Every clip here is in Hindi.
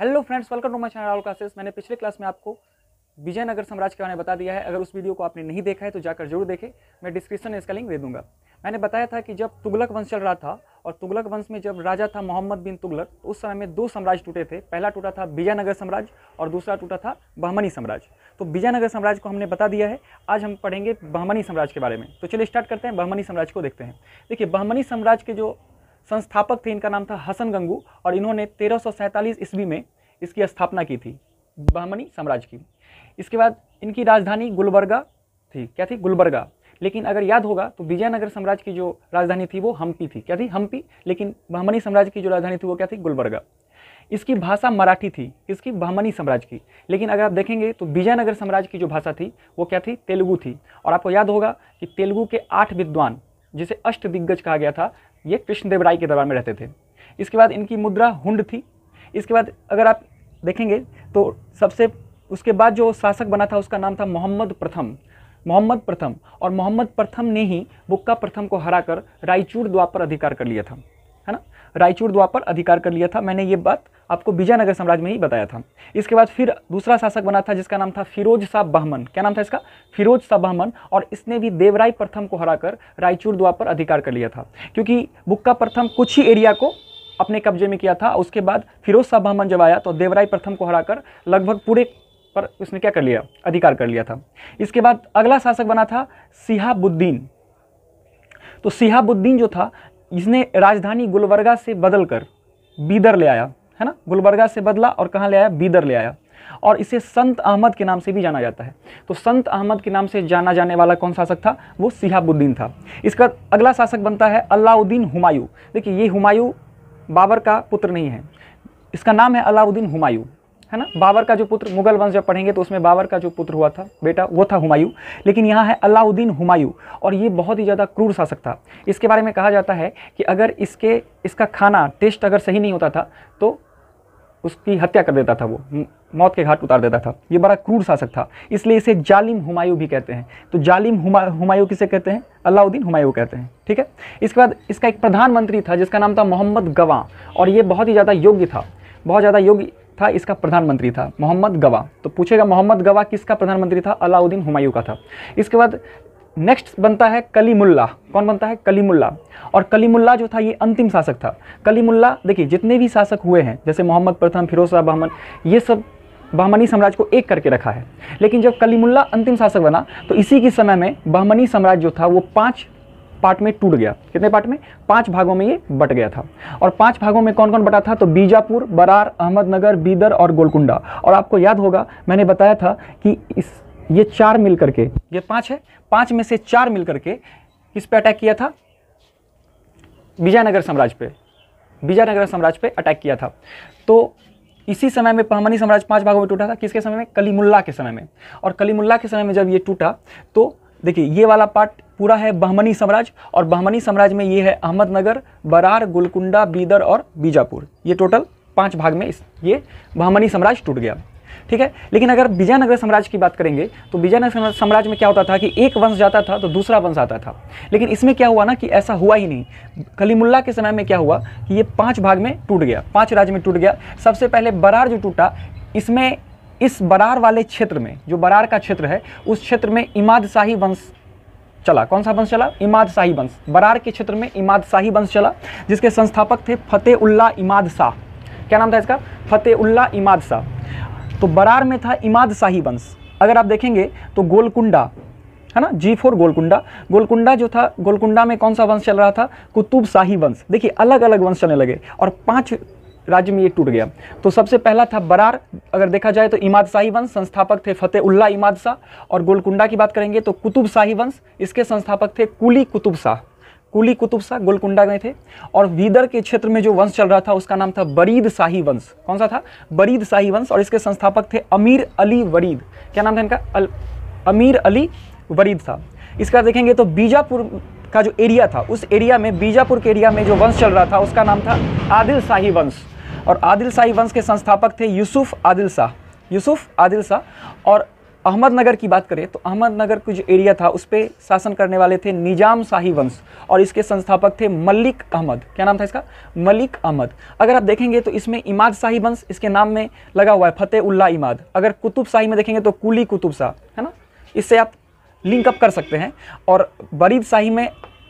hello friends welcome to my channel Rahul classes मैंने पिछले क्लास में आपको विजयनगर साम्राज्य के बारे में बता दिया है अगर उस वीडियो को आपने नहीं देखा है तो जाकर जरूर देखें मैं डिस्क्रिप्शन में इसका लिंक दे दूंगा मैंने बताया था कि जब तुगलक वंश चल रहा था और तुगलक वंश में जब राजा था मोहम्मद बिन तुगलक तो उस समय में दो साम्राज्य टूटे थे पहला टूटा था विजयनगर साम्राज्य और दूसरा टूटा था बहमनी साम्राज्य तो विजयनगर साम्राज्य को हमने बता दिया है आज हम पढ़ेंगे बहमनी साम्राज्य के बारे में तो चलिए स्टार्ट करते हैं बहमनी साम्राज्य को देखते हैं देखिए बहमनी साम्राज्य के जो संस्थापक थे इनका नाम था हसन गंगू और इन्होंने तेरह ईस्वी में इसकी स्थापना की थी ब्राह्मणी साम्राज्य की इसके बाद इनकी राजधानी गुलबर्गा थी क्या थी गुलबर्गा लेकिन अगर याद होगा तो विजयनगर साम्राज्य की जो राजधानी थी वो हम्पी थी क्या थी हम्पी लेकिन ब्राह्मणी साम्राज्य की जो राजधानी थी वो क्या थी गुलबर्गा इसकी भाषा मराठी थी इसकी ब्राह्मणी साम्राज्य की लेकिन अगर आप देखेंगे तो विजयनगर साम्राज्य की जो भाषा थी वो क्या थी तेलुगु थी और आपको याद होगा कि तेलुगु के आठ विद्वान जिसे अष्ट दिग्गज कहा गया था ये कृष्णदेव राय के दरबार में रहते थे इसके बाद इनकी मुद्रा हुंड थी इसके बाद अगर आप देखेंगे तो सबसे उसके बाद जो शासक बना था उसका नाम था मोहम्मद प्रथम मोहम्मद प्रथम और मोहम्मद प्रथम ने ही बुक्का प्रथम को हराकर रायचूर द्वार पर अधिकार कर लिया था रायचूर द्वापर अधिकार कर लिया था मैंने ये बात आपको विजयनगर साम्राज्य में ही बताया था इसके बाद फिर दूसरा शासक बना था जिसका नाम था फिरोज शाह बहमन क्या नाम था इसका फिरोज शाह बहमन और इसने भी देवराय प्रथम को हराकर रायचूर द्वापर अधिकार कर लिया था क्योंकि बुक्का प्रथम कुछ ही एरिया को अपने कब्जे में किया था उसके बाद फिरोज शाह बहमन जब आया तो देवराय प्रथम को हराकर लगभग पूरे पर उसने क्या कर लिया अधिकार कर लिया था इसके बाद अगला शासक बना था सिहाबुद्दीन तो सिहाबुद्दीन जो था इसने राजधानी गुलबर्गा से बदल कर बीदर ले आया है ना गुलबर्गा से बदला और कहाँ ले आया बीदर ले आया और इसे संत अहमद के नाम से भी जाना जाता है तो संत अहमद के नाम से जाना जाने वाला कौन शासक था वो सिहाबुद्दीन था इसका अगला शासक बनता है अलाउद्दीन हुमायूं देखिए ये हुमायूं बाबर का पुत्र नहीं है इसका नाम है अलाउद्दीन हुमायूं है ना बाबर का जो पुत्र मुगल वंश जब पढ़ेंगे तो उसमें बाबर का जो पुत्र हुआ था बेटा वो था हुमायूं लेकिन यहाँ है अलाउद्दीन हुमायूं और ये बहुत ही ज़्यादा क्रूर शासक था इसके बारे में कहा जाता है कि अगर इसके इसका खाना टेस्ट अगर सही नहीं होता था तो उसकी हत्या कर देता था वो मौत के घाट उतार देता था ये बड़ा क्रूर शासक था इसलिए इसे जालिम हुमायूं भी कहते हैं तो जालिम हुमा हुमायूं किसे कहते हैं अलाउद्दीन हुमायूं कहते हैं ठीक है इसके बाद इसका एक प्रधानमंत्री था जिसका नाम था मोहम्मद गवा और ये बहुत ही ज़्यादा योग्य था बहुत ज़्यादा योग्य था इसका प्रधानमंत्री था मोहम्मद गवा तो पूछेगा मोहम्मद गवा किसका प्रधानमंत्री था अलाउद्दीन हुमायूं का था इसके बाद नेक्स्ट बनता है कलीमुल्ला कौन बनता है कलीमुल्ला और कलीमुल्ला जो था ये अंतिम शासक था कलीमुल्ला देखिए जितने भी शासक हुए हैं जैसे मोहम्मद प्रथम फिरोज शाह बहमन ये सब बहमनी साम्राज्य को एक करके रखा है लेकिन जब कलीमुल्ला अंतिम शासक बना तो इसी के समय में बहमनी साम्राज्य जो था वो पाँच पार्ट में टूट गया कितने पार्ट में पांच भागों में ये बट गया था और पांच भागों में कौन कौन बटा था तो बीजापुर बरार अहमदनगर बीदर और गोलकुंडा और आपको याद होगा मैंने बताया था कि इस ये चार मिल करके ये पाँच है पाँच में से चार मिल करके किस पे अटैक किया था विजयनगर साम्राज्य पे विजयनगर साम्राज्य पे अटैक किया था तो इसी समय में पहमनी साम्राज्य पांच भागों में टूटा था किसके समय में कलीमुल्ला के समय में और कलीमुल्ला के समय में जब ये टूटा तो देखिए ये वाला पार्ट पूरा है बहमनी साम्राज्य और बहमनी साम्राज्य में ये है अहमदनगर बरार गोलकुंडा बीदर और बीजापुर ये टोटल पांच भाग में इस ये बहमनी साम्राज्य टूट गया ठीक है लेकिन अगर विजयनगर साम्राज्य की बात करेंगे तो विजयनगर साम्राज्य में क्या होता था कि एक वंश जाता था तो दूसरा वंश आता था लेकिन इसमें क्या हुआ ना कि ऐसा हुआ ही नहीं कलीमुल्ला के समय में क्या हुआ कि ये पाँच भाग में टूट गया पाँच राज्य में टूट गया सबसे पहले बरार जो टूटा इसमें इस बरार वाले क्षेत्र में जो बरार का क्षेत्र है उस क्षेत्र में इमादशाही वंश चला कौन सा वंश चला इमाद शाही वंश बरार के क्षेत्र में इमाद शाही वंश चला जिसके संस्थापक थे फतेह उल्ला इमाद शाह क्या नाम था इसका फतेह उल्ला इमाद शाह तो बरार में था इमाद शाही वंश अगर आप देखेंगे तो गोलकुंडा है ना जी फोर गोलकुंडा गोलकुंडा जो था गोलकुंडा में कौन सा वंश चल रहा था कुतुब शाही वंश देखिए अलग अलग वंश चलने लगे और पांच राज्य में ये टूट गया तो सबसे पहला था बरार अगर देखा जाए तो इमाद शाही वंश संस्थापक थे फतेह उल्ला इमाद शाह और गोलकुंडा की बात करेंगे तो कुतुब शाही वंश इसके संस्थापक थे कुली कुतुब शाह कुली कुतुब शाह गोलकुंडा में थे और वीदर के क्षेत्र में जो वंश चल रहा था उसका नाम था बरीद शाही वंश कौन सा था बरीद शाही वंश और इसके संस्थापक थे अमीर अली वरीद क्या नाम था इनका अल, अमीर अली वरीद था इसका देखेंगे तो बीजापुर का जो एरिया था उस एरिया में बीजापुर के एरिया में जो वंश चल रहा था उसका नाम था आदिल शाही वंश और आदिल शाही वंश के संस्थापक थे यूसुफ आदिल शाह यूसुफ आदिल शाह और अहमदनगर की बात करें तो अहमदनगर का जो एरिया था उस पर शासन करने वाले थे निजाम शाही वंश और इसके संस्थापक थे मलिक अहमद क्या नाम था इसका मलिक अहमद अगर आप देखेंगे तो इसमें इमाद शाही वंश इसके नाम में लगा हुआ है फ़तेह उल्ला इमाद अगर कुतुब शाही में देखेंगे तो कुली कुतुब शाह है ना इससे आप लिंकअप कर सकते हैं और बरीद शाही में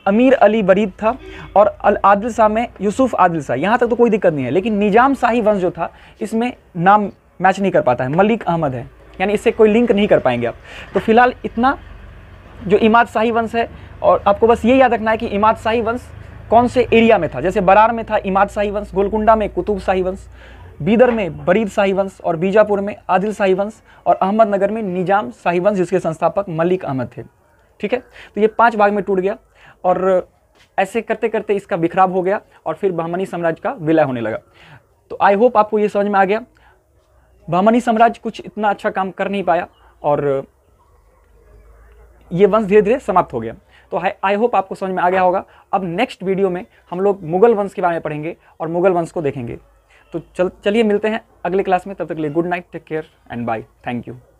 अमीर अली बरीद था और अल आदिल शाह में यूसुफ आदिल शाह यहाँ तक तो कोई दिक्कत नहीं है लेकिन निजाम शाही वंश जो था इसमें नाम मैच नहीं कर पाता है मलिक अहमद है यानी इससे कोई लिंक नहीं कर पाएंगे आप तो फिलहाल इतना जो इमाद शाही वंश है और आपको बस ये याद रखना है कि इमाद शाही वंश कौन से एरिया में था जैसे बरार में था इमाद शाही वंश गोलकुंडा में कुतुब शाही वंश बीदर में बरीद शाही वंश और बीजापुर में आदिल शाही वंश और अहमदनगर में निजाम शाही वंश जिसके संस्थापक मलिक अहमद थे ठीक है तो ये पांच भाग में टूट गया और ऐसे करते करते इसका बिखराव हो गया और फिर बहमनी साम्राज्य का विलय होने लगा तो आई होप आपको ये समझ में आ गया बामनी साम्राज्य कुछ इतना अच्छा काम कर नहीं पाया और ये वंश धीरे धीरे समाप्त हो गया तो आई होप आपको समझ में आ गया होगा अब नेक्स्ट वीडियो में हम लोग मुगल वंश के बारे में पढ़ेंगे और मुगल वंश को देखेंगे तो चल चलिए मिलते हैं अगले क्लास में तब तक के लिए good night take care and bye thank you